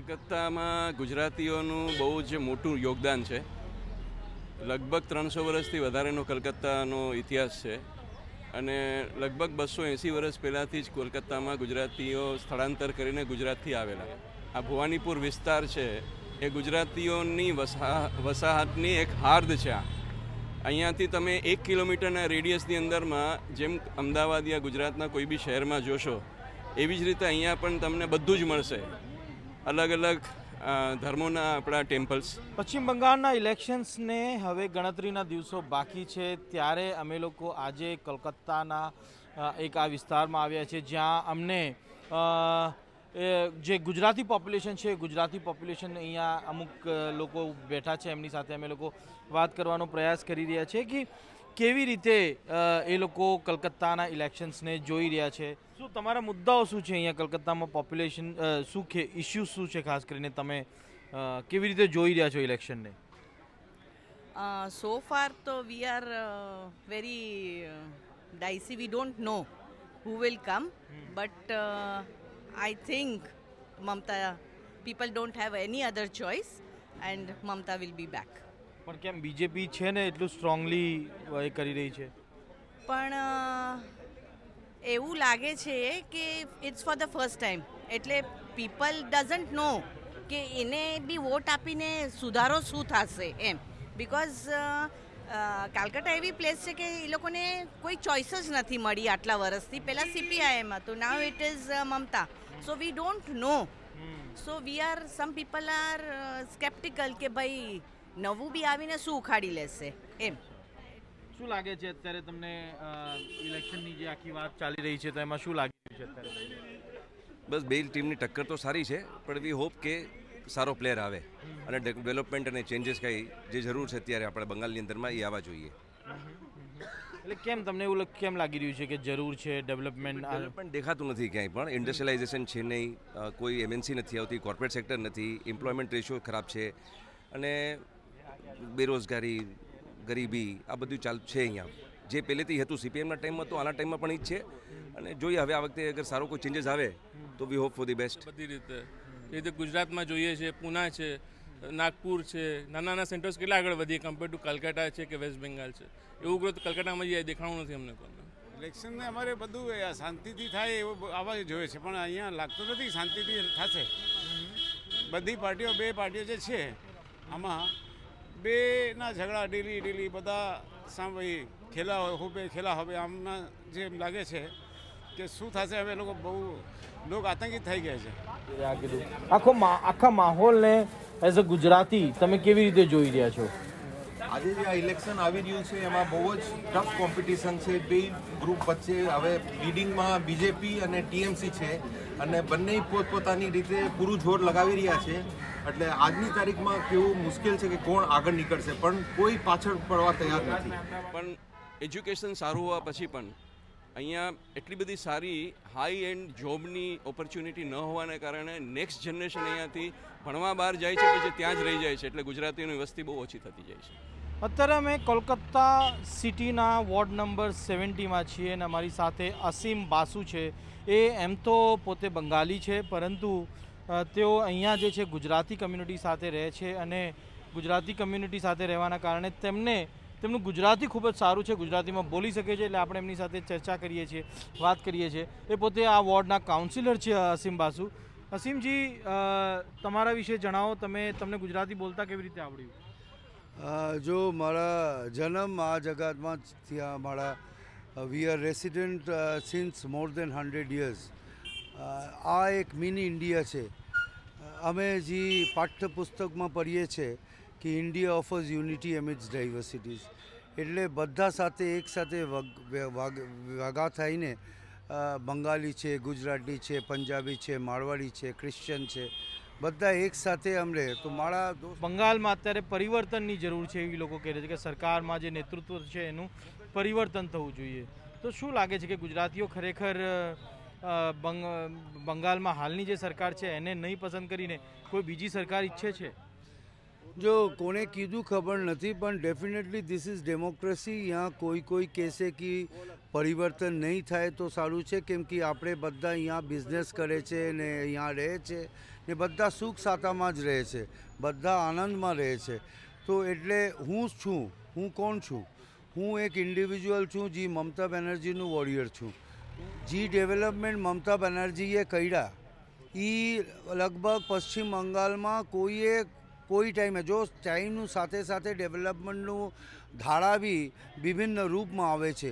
કલકત્તામાં ગુજરાતીઓનું બહુ જ મોટું યોગદાન છે લગભગ ત્રણસો વર્ષથી વધારેનો કલકત્તાનો ઇતિહાસ છે અને લગભગ બસો એંસી વર્ષ પહેલાંથી જ કોલકાતામાં ગુજરાતીઓ સ્થળાંતર કરીને ગુજરાતથી આવેલા આ ભુવાનીપુર વિસ્તાર છે એ ગુજરાતીઓની વસા વસાહતની એક હાર્દ છે આ અહીંયાથી તમે એક કિલોમીટરના રેડિયસની અંદરમાં જેમ અમદાવાદ યા ગુજરાતના કોઈ બી શહેરમાં જોશો એવી જ રીતે અહીંયા પણ તમને બધું જ મળશે અલગ અલગ ધર્મોના આપણા ટેમ્પલ્સ પશ્ચિમ બંગાળના ઇલેક્શન્સને હવે ગણતરીના દિવસો બાકી છે ત્યારે અમે લોકો આજે કલકત્તાના એક આ વિસ્તારમાં આવ્યા છે જ્યાં અમને જે ગુજરાતી પોપ્યુલેશન છે ગુજરાતી પોપ્યુલેશન અહીંયા અમુક લોકો બેઠા છે એમની સાથે અમે લોકો વાત કરવાનો પ્રયાસ કરી રહ્યા છીએ કે કેવી રીતે એ લોકો કલકત્તાના ઇલેક્શન્સને જોઈ રહ્યા છે શું તમારા મુદ્દાઓ શું છે અહીંયા કલકત્તામાં પોપ્યુલેશન શું કે ઇસ્યુ શું છે ખાસ કરીને તમે કેવી રીતે જોઈ રહ્યા છો ઇલેક્શનને સો ફાર તો we are very dicey we don't know who will come but I think Mamata people don't have any other any and Mamata and be back પણ કેમ બીજેપી છે ને એટલું સ્ટ્રોંગલી એ કરી રહી છે પણ એવું લાગે છે કે it's for the first time એટલે પીપલ ડઝન્ટ નો કે એને બી વોટ આપીને સુધારો શું થશે એમ બીકોઝ કાલકટા એવી પ્લેસ છે કે એ લોકોને કોઈ ચોઈસ જ નથી મળી આટલા વર્ષથી પહેલાં સીપીઆઈએમ હતું now it is Mamata so we don't know so we are some people are sceptical કે ભાઈ નવું બી આવીને શું ઉખાડી લેશે એમ શું લાગે છે અત્યારે તમને ઇલેક્શનની જે આખી વાત ચાલી રહી છે તો એમાં શું લાગી રહ્યું છે અત્યારે બસ બે ટીમની ટક્કર તો સારી છે પણ વી હોપ કે સારો પ્લેયર આવે અને ડેવલપમેન્ટ અને ચેન્જીસ કંઈ જે જરૂર છે અત્યારે આપણે બંગાળની અંદરમાં એ આવવા જોઈએ એટલે કેમ તમને એવું કેમ લાગી રહ્યું છે કે જરૂર છે ડેવલપમેન્ટ ડેવલપમેન્ટ દેખાતું નથી ક્યાંય પણ ઇન્ડસ્ટ્રીલાઇઝેશન છે નહીં કોઈ એમએનસી નથી આવતી કોર્પોરેટ સેક્ટર નથી એમ્પ્લોયમેન્ટ રેશિયો ખરાબ છે અને બેરોજગારી ગરીબી આ બધું ચાલ છે અહીંયા જે પહેલેથી હતું સીપીએમના ટાઈમમાં તો આના ટાઈમમાં પણ એ જ છે અને જોઈએ હવે આ વખતે અગર સારો કોઈ ચેન્જીસ આવે તો we hope for the best બધી રીતે એ રીતે ગુજરાતમાં જોઈએ છે પુના છે નાગપુર છે નાના નાના સેન્ટર્સ કેટલા આગળ વધીએ કમ્પેર ટુ કલકત્તા છે કે વેસ્ટ બેંગાલ છે એવું ગ્રોથ કલકત્તામાં જઈએ દેખાણું નથી અમને કોને ઇલેક્શનને અમારે બધું શાંતિથી થાય એવું આવા જોઈએ છે પણ અહીંયા લાગતું નથી શાંતિથી થશે બધી પાર્ટીઓ બે પાર્ટીઓ જે છે આમાં બેના ઝઘડા ડેલી ડેલી બધા સાંભળી ખેલા હોય હોબે ખેલા હવે આમના જે એમ લાગે છે કે શું થશે હવે લોકો બહુ લોકો આતંકિત થઈ ગયા છે આખો આખા માહોલને એઝ અ ગુજરાતી તમે કેવી રીતે જોઈ રહ્યા છો આજે જે આ ઇલેક્શન આવી રહ્યું છે એમાં બહુ જ ટફ કોમ્પિટિશન છે બે ગ્રુપ વચ્ચે હવે લીડિંગમાં બીજેપી અને ટીએમસી છે અને બંને પોતપોતાની રીતે પૂરું જોર લગાવી રહ્યા છે એટલે આજની તારીખમાં કેવું મુશ્કેલ છે કે કોણ આગળ નીકળશે પણ કોઈ પાછળ પડવા તૈયાર નથી પણ એજ્યુકેશન સારું હોવા પછી પણ અહીંયા એટલી બધી સારી હાઈ એન્ડ જોબની ઓપોર્ચ્યુનિટી ન હોવાને કારણે નેક્સ્ટ જનરેશન અહીંયાથી ભણવા બહાર જાય છે પછી ત્યાં જ રહી જાય છે એટલે ગુજરાતીની વસ્તી બહુ ઓછી થતી જાય છે અત્યારે અમે કોલકાતા સિટીના વોર્ડ નંબર સેવન્ટીમાં છીએ અને અમારી સાથે અસીમ બાસુ છે એ એમ તો પોતે બંગાળી છે પરંતુ તેઓ અહીંયા જે છે ગુજરાતી કમ્યુનિટી સાથે રહે છે અને ગુજરાતી કમ્યુનિટી સાથે રહેવાના કારણે તેમને તેમનું ગુજરાતી ખૂબ જ સારું છે ગુજરાતીમાં બોલી શકે છે એટલે આપણે એમની સાથે ચર્ચા કરીએ છીએ વાત કરીએ છીએ એ પોતે આ વોર્ડના કાઉન્સિલર છે અસીમ બાસુ અસીમજી તમારા વિશે જણાવો તમે તમને ગુજરાતી બોલતા કેવી રીતે આવડ્યું જો મારા જન્મ આ જગતમાં ત્યાં મારા we are resident since more than hundred years આ એક મિની ઇન્ડિયા છે અમે જે પાઠ્યપુસ્તકમાં પઢીએ છીએ કે India offers unity amidst diversities એટલે બધા સાથે એકસાથે વાગા થઈને બંગાળી છે ગુજરાતી છે પંજાબી છે મારવાડી છે ક્રિશ્ચન છે બધા એકસાથે સાથે અમને તો મારા બંગાળમાં અત્યારે પરિવર્તનની જરૂર છે એવી લોકો કહે છે કે સરકારમાં જે નેતૃત્વ છે એનું પરિવર્તન થવું જોઈએ તો શું લાગે છે કે ગુજરાતીઓ ખરેખર બંગાળમાં હાલની જે સરકાર છે એને નહીં પસંદ કરીને કોઈ બીજી સરકાર ઈચ્છે છે જો કોને કીધું ખબર નથી પણ ડેફિનેટલી ધીસ ઇઝ ડેમોક્રેસી અહીંયા કોઈ કોઈ કહેશે કે પરિવર્તન નહીં થાય તો સારું છે કેમ કે આપણે બધા અહીંયા બિઝનેસ કરે છે ને અહીંયા રહે છે ને બધા સુખ સાતામાં જ રહે છે બધા આનંદમાં રહે છે તો એટલે હું છું હું કોણ છું હું એક ઇન્ડિવિજ્યુઅલ છું જે મમતા બેનર્જીનું વોરિયર છું જે ડેવલપમેન્ટ મમતા બેનર્જીએ કર્યા એ લગભગ પશ્ચિમ બંગાળમાં કોઈએ કોઈ ટાઈમે જો ટાઈમનું સાથે સાથે ડેવલપમેન્ટનું ધારા વિભિન્ન રૂપમાં આવે છે